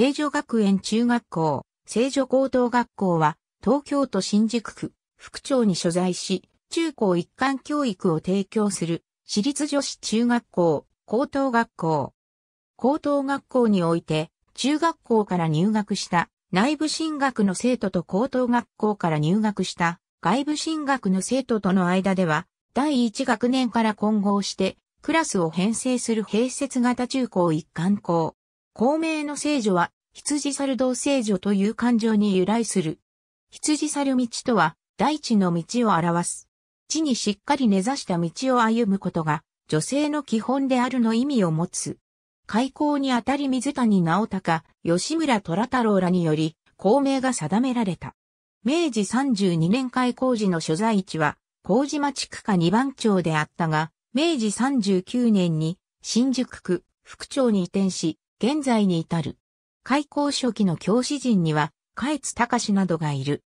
聖女学園中学校、聖女高等学校は、東京都新宿区、副町に所在し、中高一貫教育を提供する、私立女子中学校、高等学校。高等学校において、中学校から入学した内部進学の生徒と高等学校から入学した外部進学の生徒との間では、第1学年から混合して、クラスを編成する併設型中高一貫校、孔明の聖女は、羊猿堂聖女という感情に由来する。羊猿道とは、大地の道を表す。地にしっかり根ざした道を歩むことが、女性の基本であるの意味を持つ。開校にあたり水谷直隆、吉村虎太郎らにより、公明が定められた。明治32年開校時の所在地は、麹島地区か二番町であったが、明治39年に新宿区、副町に移転し、現在に至る。開校初期の教師陣には、海津隆などがいる。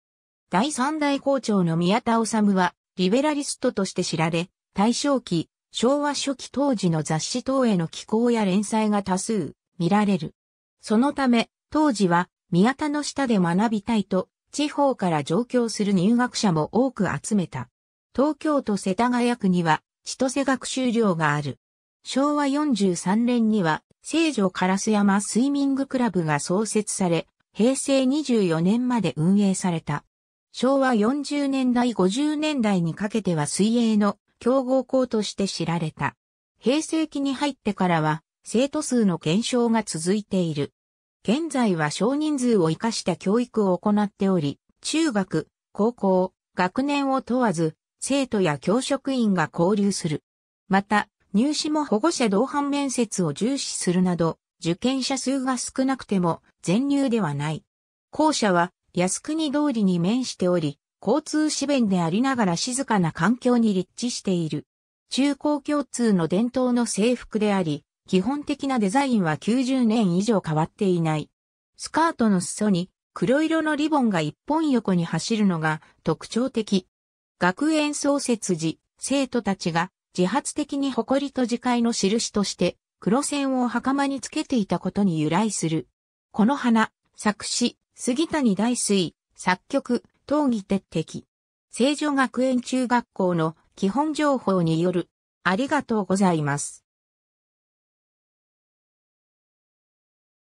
第三代校長の宮田治は、リベラリストとして知られ、大正期、昭和初期当時の雑誌等への寄稿や連載が多数見られる。そのため、当時は宮田の下で学びたいと、地方から上京する入学者も多く集めた。東京都世田谷区には、千歳学習寮がある。昭和43年には、聖女カラス山スイミングクラブが創設され、平成24年まで運営された。昭和40年代50年代にかけては水泳の強豪校として知られた。平成期に入ってからは生徒数の減少が続いている。現在は少人数を活かした教育を行っており、中学、高校、学年を問わず、生徒や教職員が交流する。また、入試も保護者同伴面接を重視するなど、受験者数が少なくても全入ではない。校舎は靖国通りに面しており、交通支弁でありながら静かな環境に立地している。中高共通の伝統の制服であり、基本的なデザインは90年以上変わっていない。スカートの裾に黒色のリボンが一本横に走るのが特徴的。学園創設時、生徒たちが自発的に誇りと自戒の印として、黒線を袴につけていたことに由来する。この花、作詞、杉谷大水、作曲、東義鉄的聖女学園中学校の基本情報による。ありがとうございます。